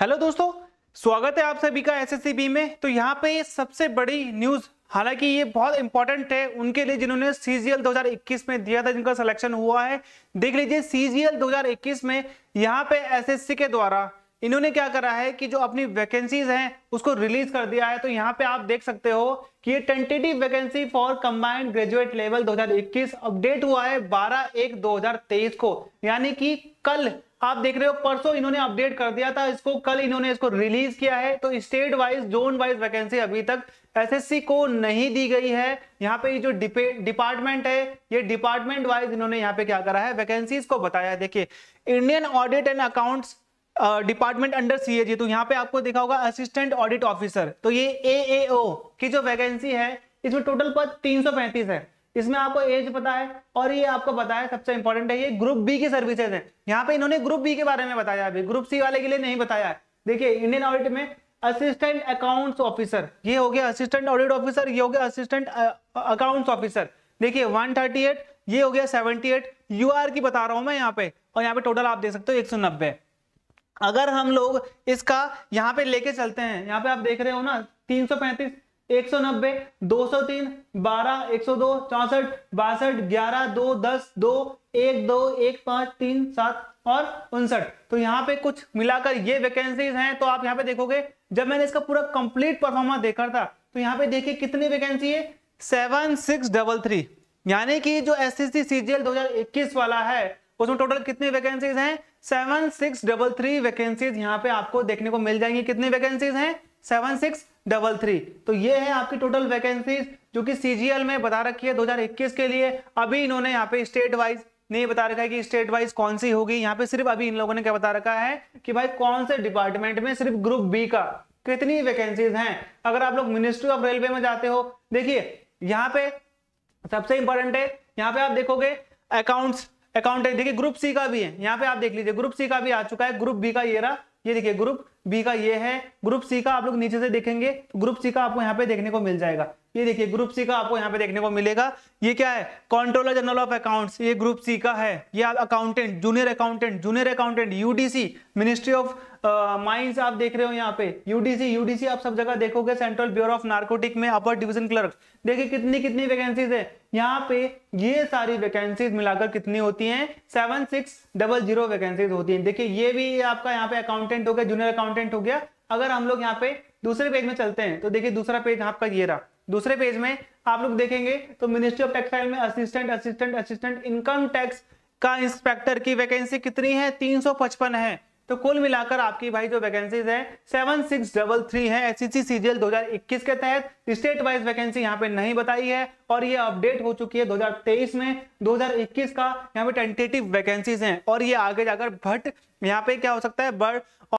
hello दोस्तों स्वागत है आप सभी का एसएससीबी में तो यहाँ पे सबसे बड़ी न्यूज हालांकि ये बहुत इंपॉर्टेंट है उनके लिए जिन्होंने सीजीएल 2021 में दिया था जिनका सिलेक्शन हुआ है देख लीजिए सीजीएल 2021 में यहाँ पे एसएससी के द्वारा इन्होंने क्या करा है कि जो अपनी वैकेंसीज हैं उसको रिलीज कर दिया है तो यहाँ पे आप देख सकते हो कि ये tentative vacancy for combined graduate level 2021 update हुआ है 12 एक 2023 को यानी कि कल आप देख रहे हो परसों इन्होंने अपडेट कर दिया था इसको कल इन्होंने इसको रिलीज किया है तो state wise zone wise vacancy अभी तक एसएससी को नहीं दी गई है यहाँ पे जो डिपार्टमेंट है ये डिपार्टमेंट वाइज इन्होंने यहाँ पे क्या करा है वैकेंसीज को बताया देखिए Indian audit and accounts department under C तो यहाँ पे आपको देखा होगा असिस्टेंट ऑडिट ऑफिसर तो ये ए की जो वैकेंसी है इसमें टोटल पद तीन है इसमें आपको एज पता है और ये आपको पता है सबसे इंपॉर्टेंट है ये ग्रुप बी की सर्विसेज है यहाँ पे इन्होंने ग्रुप बी के बारे में बताया अभी ग्रुप सी वाले के लिए नहीं बताया है देखिए इंडियन ऑडिट में असिस्टेंट अकाउंट्स ऑफिसर ये हो गया असिस्टेंट ऑडिट ऑफिसर ये हो गया असिस्टेंट अकाउंट्स ऑफिसर देखिए 138 ये हो गया 78 एट की बता रहा हूं मैं यहाँ पे और यहाँ पे टोटल आप देख सकते हो एक अगर हम लोग इसका यहाँ पे लेके चलते हैं यहाँ पे आप देख रहे हो ना तीन एक सौ नब्बे दो सौ तीन बारह एक सौ दो चौसठ बासठ ग्यारह दो दस दो एक दो एक पांच तीन सात और उनसठ तो यहाँ पे कुछ मिलाकर ये वैकेंसीज हैं तो आप यहाँ पे देखोगे जब मैंने इसका पूरा कंप्लीट परफॉर्मेंस देखा था तो यहाँ पे देखिए कितनी वैकेंसी है सेवन सिक्स डबल थ्री यानी कि जो एस सी सीजीएल 2021 वाला है उसमें टोटल कितनी वैकेंसीज हैं seven six double three vacancies यहाँ पे आपको देखने को मिल जाएंगी कितनी वैकेंसीज हैं सेवन सिक्स डबल थ्री तो ये है आपकी टोटल वैकेंसीज जो कि सीजीएल में बता रखी है 2021 के लिए अभी इन्होंने यहाँ पे स्टेट वाइज नहीं बता रखा है कि स्टेट वाइज कौन सी होगी यहाँ पे सिर्फ अभी इन लोगों ने क्या बता रखा है कि भाई कौन से डिपार्टमेंट में सिर्फ ग्रुप बी का कितनी वैकेंसीज हैं अगर आप लोग मिनिस्ट्री ऑफ रेलवे में जाते हो देखिए यहाँ पे सबसे इंपॉर्टेंट है यहाँ पे आप देखोगे अकाउंट्स अकाउंट देखिए ग्रुप सी का भी है यहाँ पे आप देख लीजिए ग्रुप सी का भी आ चुका है ग्रुप बी का ये रहा ये देखिए ग्रुप बी का ये है ग्रुप सी का आप लोग नीचे से देखेंगे ग्रुप सी का आपको यहाँ पे देखने को मिल जाएगा ये देखिए ग्रुप सी का आपको यहाँ पे देखने को मिलेगा ये क्या है कंट्रोलर जनरल ऑफ अकाउंट्स ये ग्रुप सी का है ये accountant junior accountant junior accountant UDC ministry of mines आप देख रहे हो यहाँ पे यूडीसी यूडीसी आप सब जगह देखोगे सेंट्रल ब्यूरो ऑफ नार्कोटिक में अपर डिविजन क्लर्क देखिए कितनी कितनी वैकेंसीज है यहाँ पे ये सारी वैकेंसीज मिलाकर कितनी होती है seven six double zero vacancies होती है देखिये ये भी आपका यहाँ पे अकाउंटेंट हो गया जूनियर अकाउंटेंट कंटेंट हो गया अगर हम लोग यहाँ पे दूसरे पेज में चलते हैं तो देखिए दूसरा पेज आपका ये रहा दूसरे पेज में आप लोग देखेंगे तो मिनिस्ट्री ऑफ टेक्सटाइल में assistant assistant assistant income tax का इंस्पेक्टर की वैकेंसी कितनी है तीन है तो कुल मिलाकर आपकी भाई जो वैकेंसीज है सेवन सिक्स डबल थ्री है एस सी सीजीएल 2021 के तहत स्टेट वाइज वैकेंसी यहाँ पे नहीं बताई है और ये अपडेट हो चुकी है 2023 में 2021 का यहाँ पे टेंटेटिव वैकेंसीज हैं और ये आगे जाकर भट्ट यहाँ पे क्या हो सकता है बर्ड